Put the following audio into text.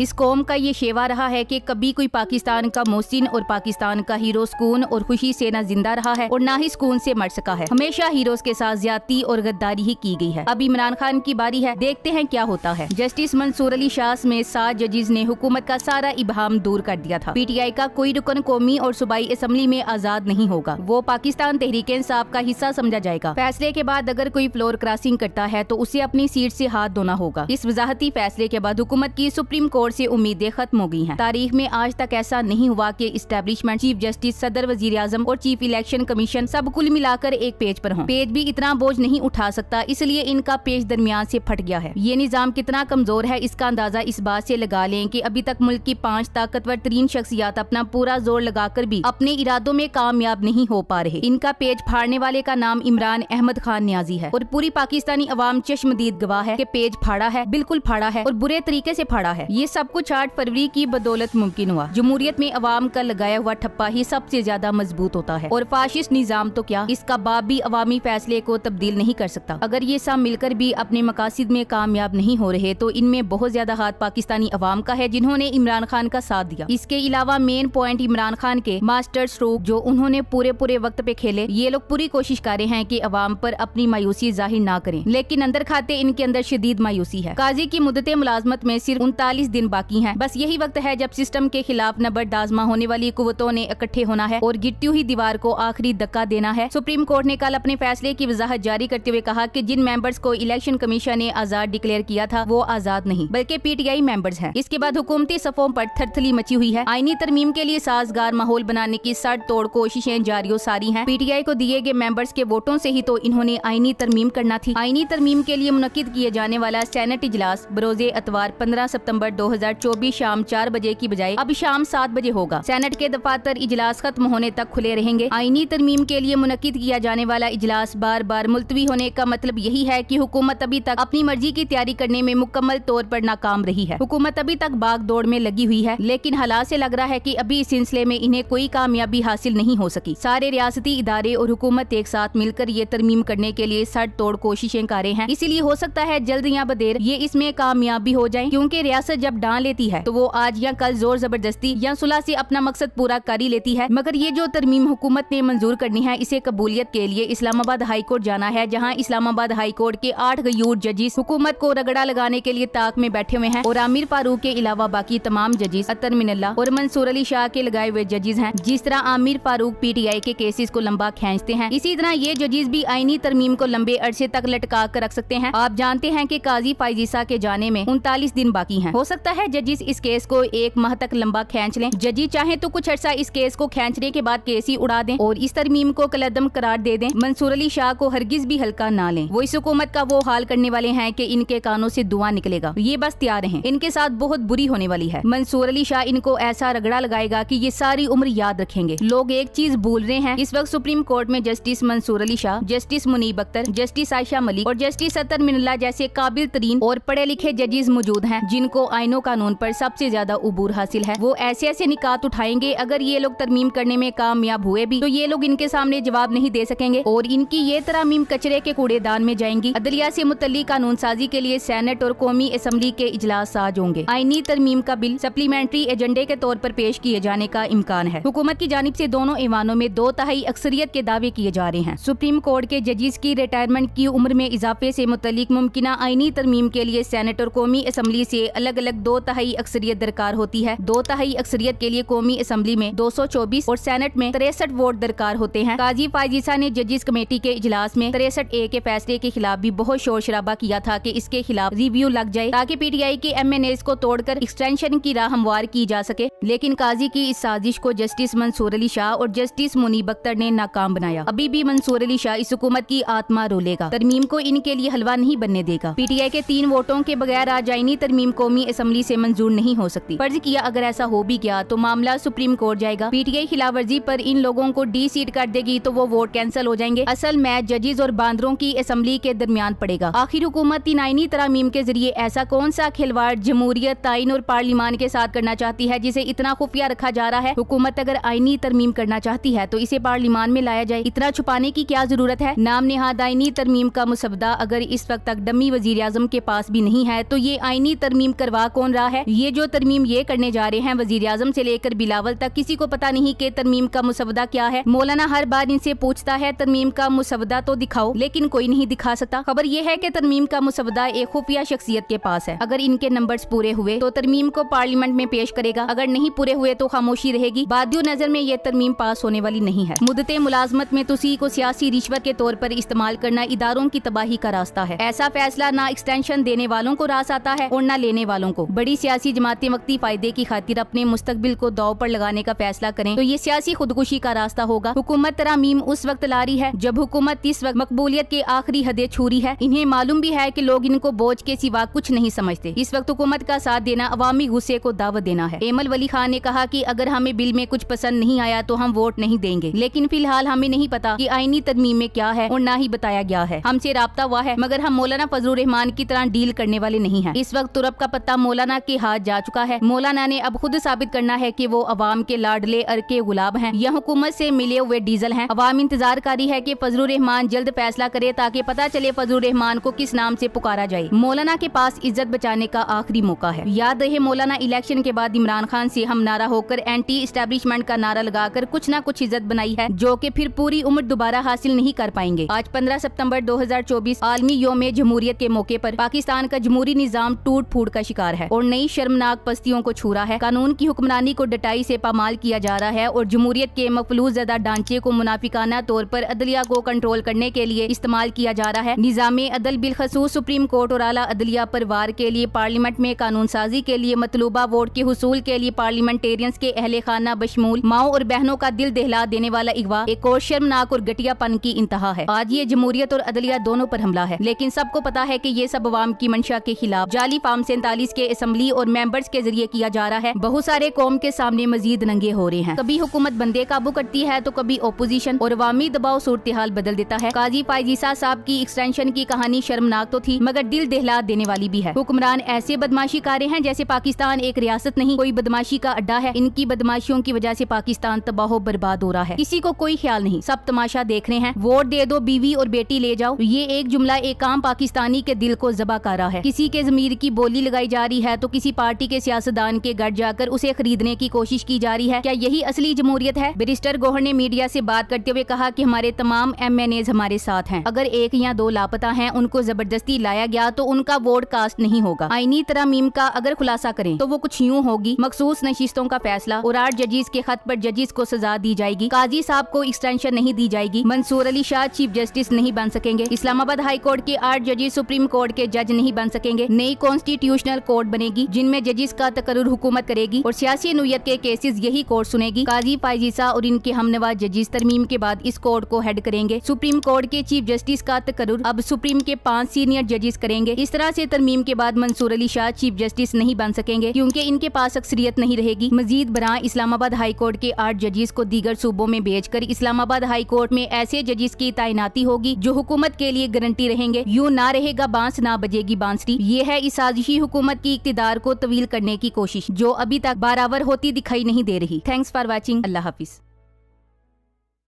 इस कौम का ये शेवा रहा है कि कभी कोई पाकिस्तान का मोहसिन और पाकिस्तान का हीरो सुकून और खुशी से ना जिंदा रहा है और ना ही सुकून से मर सका है हमेशा हीरोज के साथ ज्यादा और गद्दारी ही की गई है अब इमरान खान की बारी है देखते हैं क्या होता है जस्टिस मंसूर अली शाह में सात जजेज ने हुकूमत का सारा इबहम दूर कर दिया था पी का कोई रुकन कौमी और सूबाई असम्बली में आजाद नहीं होगा वो पाकिस्तान तहरीक इंसाफ का हिस्सा समझा जाएगा फैसले के बाद अगर कोई फ्लोर क्रॉसिंग करता है तो उसे अपनी सीट ऐसी हाथ धोना होगा इस वजाहती फैसले के बाद हुकूमत की सुप्रीम कोर्ट और से उम्मीदें खत्म हो गई हैं तारीख में आज तक ऐसा नहीं हुआ कि इस्टेब्लिशमेंट चीफ जस्टिस सदर वजीर आजम और चीफ इलेक्शन कमीशन सब कुल मिलाकर एक पेज पर हो पेज भी इतना बोझ नहीं उठा सकता इसलिए इनका पेज दरमियान से फट गया है ये निज़ाम कितना कमजोर है इसका अंदाजा इस बात से लगा लें कि अभी तक मुल्क की पांच ताकतवर तरीन शख्सियात अपना पूरा जोर लगाकर भी अपने इरादों में कामयाब नहीं हो पा रहे इनका पेज फाड़ने वाले का नाम इमरान अहमद खान न्याजी है और पूरी पाकिस्तानी अवाम चश्मदीद गवाह है की पेज फाड़ा है बिल्कुल फाड़ा है और बुरे तरीके ऐसी फाड़ा है ये सब कुछ आठ फरवरी की बदौलत मुमकिन हुआ जमूरियत में अवाम का लगाया हुआ ठप्पा ही सबसे ज्यादा मजबूत होता है और फाशिस्ट निज़ाम तो क्या इसका बाप भी अवामी फैसले को तब्दील नहीं कर सकता अगर ये सब मिलकर भी अपने मकासद में कामयाब नहीं हो रहे तो इनमें बहुत ज्यादा हाथ पाकिस्तानी अवाम का है जिन्होंने इमरान खान का साथ दिया इसके अलावा मेन पॉइंट इमरान खान के मास्टर स्ट्रोक जो उन्होंने पूरे पूरे वक्त पे खेले ये लोग पूरी कोशिश कर रहे हैं की अवाम पर अपनी मायूसी जाहिर न करें लेकिन अंदर खाते इनके अंदर शदीद मायूसी है काजी की मुदत मुलाजमत में सिर्फ उनतालीस दिन दिन बाकी है बस यही वक्त है जब सिस्टम के खिलाफ नबरदाजमा होने वाली कुतों ने इकट्ठे होना है और गिरती हुई दीवार को आखिरी धक्का देना है सुप्रीम कोर्ट ने कल अपने फैसले की वजाहत जारी करते हुए कहा की जिन मेंबर्स को इलेक्शन कमीशन ने आजाद डिक्लेयर किया था वो आजाद नहीं बल्कि पीटीआई मेंबर्स हैं। इसके बाद हुकूमती सफों पर थरथली मची हुई है आईनी तरमीम के लिए साजगार माहौल बनाने की सड़ तोड़ कोशिशें जारी सारी टी पीटीआई को दिए गए मेंबर्स के वोटों से ही तो इन्होंने आईनी तरमीम करना थी आईनी तरमीम के लिए मुनद किए जाने वाला सैनेट इजलास बरोजे अतवार पंद्रह सितम्बर दो 2024 शाम चार बजे की बजाय अब शाम सात बजे होगा सेनेट के दफातर इजलास खत्म होने तक खुले रहेंगे आईनी तरमीम के लिए मुनद किया जाने वाला इजलास बार बार मुलतवी होने का मतलब यही है की हुकूमत अभी तक अपनी मर्जी की तैयारी करने में मुकम्मल तौर पर नाकाम रही है हुकूमत अभी तक बाग दौड़ में लगी हुई है लेकिन हालात ऐसी लग रहा है की अभी इस सिलसिले में इन्हें कोई कामयाबी हासिल नहीं हो सकी सारे रियासती इदारे और हुकूमत एक साथ मिलकर ये तरमीम करने के लिए सर तोड़ कोशिशें कर रहे हैं इसीलिए हो सकता है जल्द या बदेर ये इसमें कामयाबी हो जाए क्यूँकी रियासत जब बढ़ा लेती है तो वो आज या कल जोर जबरदस्ती या सुलह ऐसी अपना मकसद पूरा कर ही लेती है मगर ये जो तरमीम हुकूमत ने मंजूर करनी है इसे कबूलियत के लिए इस्लामाबाद हाई कोर्ट जाना है जहाँ इस्लामाबाद हाई कोर्ट के आठ गयूर जजिस हुकूमत को रगड़ा लगाने के लिए ताक में बैठे हुए हैं और आमिर फारूक के अलावा बाकी तमाम जजिस अतर मिनल्ला और मंसूर अली शाह के लगाए हुए जजिस हैं जिस तरह आमिर फारूक पीटीआई के केसेस को लंबा खींचते हैं इसी तरह ये जजिस भी आईनी तरमीम को लंबे अरसे तक लटका कर रख सकते हैं आप जानते हैं की काजी फाइजिसा के जाने में उनतालीस दिन बाकी है हो सकता सकता है जजिस इस केस को एक माह तक लंबा खेच लें जजी चाहे तो कुछ अर्सा इस केस को खेचने के बाद केस ही उड़ा दें और इस तरमीम को कलदम करार दे दें मंसूर अली शाह को हरगिज भी हल्का ना लें वो इस हुकूमत का वो हाल करने वाले हैं कि इनके कानों से दुआ निकलेगा ये बस तैयार हैं इनके साथ बहुत बुरी होने वाली है मंसूर अली शाह इनको ऐसा रगड़ा लगाएगा की ये सारी उम्र याद रखेंगे लोग एक चीज भूल रहे हैं इस वक्त सुप्रीम कोर्ट में justice Mansoor Ali Shah justice Munib Akhtar justice Ayesha Malik और जस्टिस सतर मिनला जैसे काबिल तरीन और पढ़े लिखे जजेज मौजूद हैं जिनको आइनों तीनों कानून पर सबसे ज्यादा अबूर हासिल है वो ऐसे ऐसे निकात उठाएंगे अगर ये लोग तरमीम करने में कामयाब हुए भी तो ये लोग इनके सामने जवाब नहीं दे सकेंगे और इनकी ये तरमीम कचरे के कूड़ेदान में जाएंगी अदलिया से मुतली कानून साजी के लिए सैनेट और कौमी असम्बली के इजलास आज होंगे आईनी तरमीम का बिल सप्लीमेंट्री एजेंडे के तौर पर पेश किए जाने का इम्कान है हुकूमत की जानब ऐसी दोनों ईवानों में दो तहाई अक्सरियत के दावे किए जा रहे हैं सुप्रीम कोर्ट के जजिस की रिटायरमेंट की उम्र में इजाफे ऐसी मुतलिक मुमकिन आईनी तरमीम के लिए सैनेट और कौमी असम्बली ऐसी अलग अलग दो तहाई अक्सरियत दरकार होती है दो तहाई अक्सरियत के लिए कौमी असम्बली में चौबीस और सेनेट में तिरसठ वोट दरकार होते हैं काजी फाजिसा ने जजिस कमेटी के इजलास में तिरसठ ए के फैसले के खिलाफ भी बहुत शोर शराबा किया था की इसके खिलाफ रिव्यू लग जाए ताकि पी टी आई के एम एन एज को तोड़कर एक्सटेंशन की राह हमवार की जा सके लेकिन काजी की इस साजिश को जस्टिस मंसूर अली शाह और जस्टिस मुनीब अख्तर ने नाकाम बनाया अभी भी मंसूर अली शाह इस हुकूमत की आत्मा रोलेगा तरमीम को इनके लिए हलवा नहीं बनने देगा पी टी आई के तीन वोटों के बगैर आज आईनी तरमीम कौमी असम्बली असेंबली से मंजूर नहीं हो सकती फर्ज किया अगर ऐसा हो भी गया तो मामला सुप्रीम कोर्ट जाएगा पीटीआई वर्जी पर इन लोगों को डी सीट कर देगी तो वो वोट कैंसिल हो जाएंगे असल मैच जजेज और बांदरों की असम्बली के दरमियान पड़ेगा आखिर हुकूमत आईनी तरमीम के जरिए ऐसा कौन सा खिलवाड़ जमहूरियत आइन और पार्लिमान के साथ करना चाहती है जिसे इतना खुफिया रखा जा रहा है हुकूमत अगर आईनी तरमीम करना चाहती है तो इसे पार्लिमान में लाया जाए इतना छुपाने की क्या जरूरत है नाम नहाद आईनी तरमीम का मुसवदा अगर इस वक्त तक डमी वजीर के पास भी नहीं है तो ये आईनी तरमीम करवा कौन कौन रहा है ये जो तरमीम ये करने जा रहे हैं वजीर आजम ऐसी लेकर बिलावल तक किसी को पता नहीं की तरमीम का मुसवदा क्या है मौलाना हर बार इनसे पूछता है तरमीम का मुसवदा तो दिखाओ लेकिन कोई नहीं दिखा सकता खबर ये है की तरमीम का मुसवदा एक खुफिया शख्सियत के पास है अगर इनके नंबर पूरे हुए तो तरमीम को पार्लियामेंट में पेश करेगा अगर नहीं पूरे हुए तो खामोशी रहेगी बादियों नजर में ये तरमीम पास होने वाली नहीं है मुदत मुलाजमत में तुसी को सियासी रिश्वत के तौर पर इस्तेमाल करना इदारों की तबाही का रास्ता है ऐसा फैसला न एक्सटेंशन देने वालों को रास आता है और न लेने वालों को बड़ी सियासी जमाते वक्ती फायदे की खातिर अपने मुस्तबिल को दाव पर लगाने का फैसला करें तो ये सियासी खुदकुशी का रास्ता होगा हुकूमत तरामीम उस वक्त ला रही है जब हुकूमत इस वक्त मकबूलियत के आखिरी हदे छूरी है इन्हें मालूम भी है की लोग इनको बोझ के सिवा कुछ नहीं समझते इस वक्त हुकूमत का साथ देना अवामी गुस्से को दावत देना है एमल वली खान ने कहा की अगर हमें बिल में कुछ पसंद नहीं आया तो हम वोट नहीं देंगे लेकिन फिलहाल हमें नहीं पता की आईनी तदमीम में क्या है और न ही बताया गया है हमसे रबता हुआ है मगर हम मौलाना फजल रहमान की तरह डील करने वाले नहीं है इस वक्त तुरप का पत्ता मौलाना मौलाना के हाथ जा चुका है मौलाना ने अब खुद साबित करना है की वो अवाम के लाडले अर के गुलाब है यह हुकूमत ऐसी मिले हुए डीजल है अवाम इंतजार करी है की फजल रहमान जल्द फैसला करे ताकि पता चले फजलुर रहमान को किस नाम ऐसी पुकारा जाए मौलाना के पास इज्जत बचाने का आखिरी मौका है याद रहे मौलाना इलेक्शन के बाद इमरान खान ऐसी हम नारा होकर एंटी स्टैब्लिशमेंट का नारा लगाकर कुछ न कुछ इज्जत बनाई है जो की फिर पूरी उम्र दोबारा हासिल नहीं कर पाएंगे आज दो सितंबर 2024 आलमी योम जमहूरियत के मौके पर पाकिस्तान का जमहूरी निज़ाम टूट फूट का शिकार है और नई शर्मनाक पस्तियों को छू रहा है कानून की हुक्मरानी को डटाई से पामाल किया जा रहा है और जमहूरियत के मफलूज जदा ढांचे को मुनाफिकाना तौर पर अदलिया को कंट्रोल करने के लिए इस्तेमाल किया जा रहा है निज़ाम अदल बिलखसूस सुप्रीम कोर्ट और अला अदलिया पर वार के लिए पार्लियामेंट में कानून साजी के लिए मतलूबा वोट के हसूल के लिए पार्लियामेंटेरियंस के अहल खाना बशमूल माओ और बहनों का दिल दहला देने वाला इगवा एक और शर्मनाक और पन की इंतहा है आज ये जमहूरियत और अदलिया दोनों पर हमला है लेकिन सबको पता है की ये सब अवाम की मंशा के खिलाफ जाली फार्म सैतालीस के असम्बली और मेंबर्स के जरिए किया जा रहा है बहुत सारे कौम के सामने मजीद नंगे हो रहे हैं कभी हुकूमत बंदे काबू करती है तो कभी अपोजिशन और अवामी दबाव सूरत हाल बदल देता है काजी फायजीसा साहब की एक्सटेंशन की कहानी शर्मनाक तो थी मगर दिल दहला देने वाली भी है हुक्मरान ऐसे बदमाशी कर रहे हैं जैसे पाकिस्तान एक रियासत नहीं कोई बदमाशी का अड्डा है इनकी बदमाशियों की वजह ऐसी पाकिस्तान तबाह बर्बाद हो रहा है किसी को कोई ख्याल नहीं सब तमाशा देख रहे हैं वोट दे दो बीवी और बेटी ले जाओ ये एक जुमला एक आम पाकिस्तानी के दिल को जबा कर रहा है किसी के जमीर की बोली लगाई जा रही है है तो किसी पार्टी के सियासतदान के घर जाकर उसे खरीदने की कोशिश की जा रही है क्या यही असली जमहूरियत है बिरिस्टर गोहर ने मीडिया से बात करते हुए कहा कि हमारे तमाम एम हमारे साथ हैं अगर एक या दो लापता हैं उनको जबरदस्ती लाया गया तो उनका वोट कास्ट नहीं होगा आईनी तरमीम का अगर खुलासा करें तो वो कुछ यूँ होगी मखसूस नशिस्तों का फैसला और आठ जजेस के खत आरोप जजिस को सजा दी जाएगी काजी साहब को एक्सटेंशन नहीं दी जाएगी मंसूर अली शाह चीफ जस्टिस नहीं बन सकेंगे इस्लामाबाद हाई कोर्ट के आठ जजेस सुप्रीम कोर्ट के जज नहीं बन सकेंगे नई कॉन्स्टिट्यूशनल कोर्ट बनेगी जिनमें जजिस का तकरूर हुकूमत करेगी और सियासी नोयत के केसेस यही कोर्ट सुनेगी काजी फायजीसा और इनके हमनवाज जजिस तरमीम के बाद इस कोर्ट को हेड करेंगे सुप्रीम कोर्ट के चीफ जस्टिस का तकरूर अब सुप्रीम के पाँच सीनियर जजिस करेंगे इस तरह ऐसी तरमीम के बाद मंसूर अली शाह चीफ जस्टिस नहीं बन सकेंगे क्यूँकी इनके पास अक्सरियत नहीं रहेगी मजीद बरा इस्लामाबाद हाई कोर्ट के आठ जजिस को दीगर सूबों में भेज कर इस्लामाबाद हाई कोर्ट में ऐसे जजिस की तैनाती होगी जो हुकूमत के लिए गारंटी रहेंगे यूँ ना रहेगा बांस ना बजेगी बांसरी ये है इस साजिशी हुकूमत की इकतदार को तवील करने की कोशिश जो अभी तक बारावर होती दिखाई नहीं दे रही थैंक्स फॉर वॉचिंग अल्लाह हाफिज